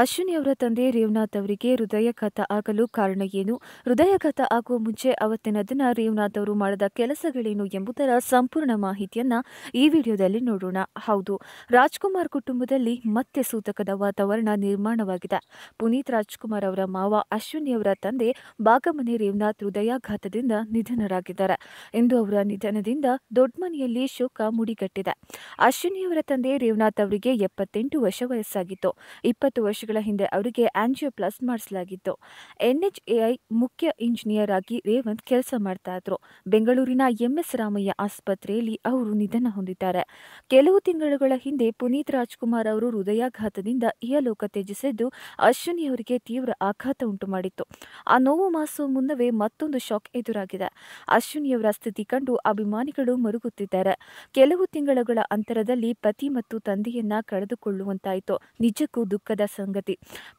ಅಶ್ವಿನಿ ಅವರ ತಂದೆ ರೇವನಾಥ್ ಅವರಿಗೆ ಹೃದಯಾಘಾತ ಆಗಲು ಕಾರಣ ಏನು ಹೃದಯಾಘಾತ ಆಗುವ ಮುಂಚೆ ಅವತ್ತಿನ ದಿನ ರೇವನಾಥ್ ಅವರು ಮಾಡಿದ ಕೆಲಸಗಳೇನು ಎಂಬುದರ ಸಂಪೂರ್ಣ ಮಾಹಿತಿಯನ್ನ ಈ ವಿಡಿಯೋದಲ್ಲಿ ನೋಡೋಣ ಹೌದು ರಾಜ್ಕುಮಾರ್ ಕುಟುಂಬದಲ್ಲಿ ಮತ್ತೆ ಸೂತಕದ ವಾತಾವರಣ ನಿರ್ಮಾಣವಾಗಿದೆ ಪುನೀತ್ ರಾಜ್ಕುಮಾರ್ ಅವರ ಮಾವ ಅಶ್ವಿನಿ ಅವರ ತಂದೆ ಬಾಗಮನೆ ರೇವನಾಥ್ ಹೃದಯಾಘಾತದಿಂದ ನಿಧನರಾಗಿದ್ದಾರೆ ಇಂದು ಅವರ ನಿಧನದಿಂದ ದೊಡ್ಡ ಮನೆಯಲ್ಲಿ ಶೋಕ ಮುಡಿಗಟ್ಟಿದೆ ಅಶ್ವಿನಿ ಅವರ ತಂದೆ ರೇವನಾಥ್ ಅವರಿಗೆ ಎಪ್ಪತ್ತೆಂಟು ವರ್ಷ ವಯಸ್ಸಾಗಿತ್ತು ಇಪ್ಪತ್ತು ವರ್ಷ ವರ್ಷಗಳ ಹಿಂದೆ ಅವರಿಗೆ ಪ್ಲಸ್ ಮಾಡಿಸಲಾಗಿತ್ತು ಎನ್ಎಚ್ಎಐ ಮುಖ್ಯ ಇಂಜಿನಿಯರ್ ಆಗಿ ರೇವಂತ್ ಕೆಲಸ ಮಾಡ್ತಾ ಇದ್ರು ಬೆಂಗಳೂರಿನ ಎಂಎಸ್ ರಾಮಯ್ಯ ಆಸ್ಪತ್ರೆಯಲ್ಲಿ ಅವರು ನಿಧನ ಹೊಂದಿದ್ದಾರೆ ಕೆಲವು ತಿಂಗಳುಗಳ ಹಿಂದೆ ಪುನೀತ್ ರಾಜ್ಕುಮಾರ್ ಅವರು ಹೃದಯಾಘಾತದಿಂದ ಇಹಲೋಕ ತ್ಯಜಿಸಿದ್ದು ಅಶ್ವಿನಿ ಅವರಿಗೆ ತೀವ್ರ ಆಘಾತ ಉಂಟು ಮಾಡಿತ್ತು ಆ ನೋವು ಮಾಸು ಮುನ್ನವೇ ಮತ್ತೊಂದು ಶಾಕ್ ಎದುರಾಗಿದೆ ಅಶ್ವಿನಿಯವರ ಸ್ಥಿತಿ ಕಂಡು ಅಭಿಮಾನಿಗಳು ಮರುಗುತ್ತಿದ್ದಾರೆ ಕೆಲವು ತಿಂಗಳುಗಳ ಅಂತರದಲ್ಲಿ ಪತಿ ಮತ್ತು ತಂದೆಯನ್ನ ಕಳೆದುಕೊಳ್ಳುವಂತಾಯಿತು ನಿಜಕ್ಕೂ ದುಃಖದ ಸಂಗತಿ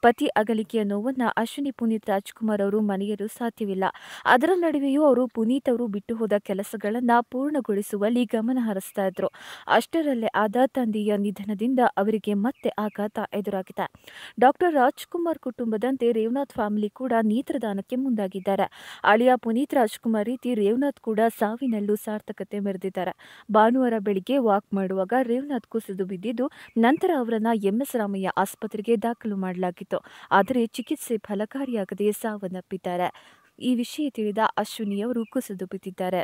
ಪತಿ ಅಗಲಿಕೆಯ ನೋವನ್ನು ಅಶ್ವಿನಿ ಪುನೀತ್ ರಾಜ್ಕುಮಾರ್ ಅವರು ಮನೆಯಲು ಸಾಧ್ಯವಿಲ್ಲ ಅದರ ನಡುವೆಯೂ ಅವರು ಪುನೀತ್ ಅವರು ಬಿಟ್ಟು ಹೋದ ಕೆಲಸಗಳನ್ನು ಪೂರ್ಣಗೊಳಿಸುವಲ್ಲಿ ಗಮನ ಹರಿಸ್ತಾ ಇದ್ರು ಅಷ್ಟರಲ್ಲೇ ಆದ ತಂದೆಯ ನಿಧನದಿಂದ ಅವರಿಗೆ ಮತ್ತೆ ಆಘಾತ ಎದುರಾಗಿದೆ ಡಾಕ್ಟರ್ ರಾಜ್ಕುಮಾರ್ ಕುಟುಂಬದಂತೆ ರೇವನಾಥ್ ಫ್ಯಾಮಿಲಿ ಕೂಡ ನೇತ್ರದಾನಕ್ಕೆ ಮುಂದಾಗಿದ್ದಾರೆ ಅಳಿಯ ಪುನೀತ್ ರಾಜ್ಕುಮಾರ್ ರೀತಿ ರೇವನಾಥ್ ಕೂಡ ಸಾವಿನಲ್ಲೂ ಸಾರ್ಥಕತೆ ಮೆರೆದಿದ್ದಾರೆ ಭಾನುವಾರ ಬೆಳಿಗ್ಗೆ ವಾಕ್ ಮಾಡುವಾಗ ರೇವನಾಥ್ ಕುಸಿದು ಬಿದ್ದಿದ್ದು ನಂತರ ಅವರನ್ನ ಎಂಎಸ್ ರಾಮಯ್ಯ ಆಸ್ಪತ್ರೆಗೆ ದಾಖಲು ಮಾಡಲಾಗಿತ್ತು ಆದರೆ ಚಿಕಿತ್ಸೆ ಫಲಕಾರಿಯಾಗದೆ ಸಾವನ್ನಪ್ಪಿದ್ದಾರೆ ಈ ವಿಷಯ ತಿಳಿದ ಅಶ್ವಿನಿಯವರು ಕುಸಿದು ಬಿದ್ದಿದ್ದಾರೆ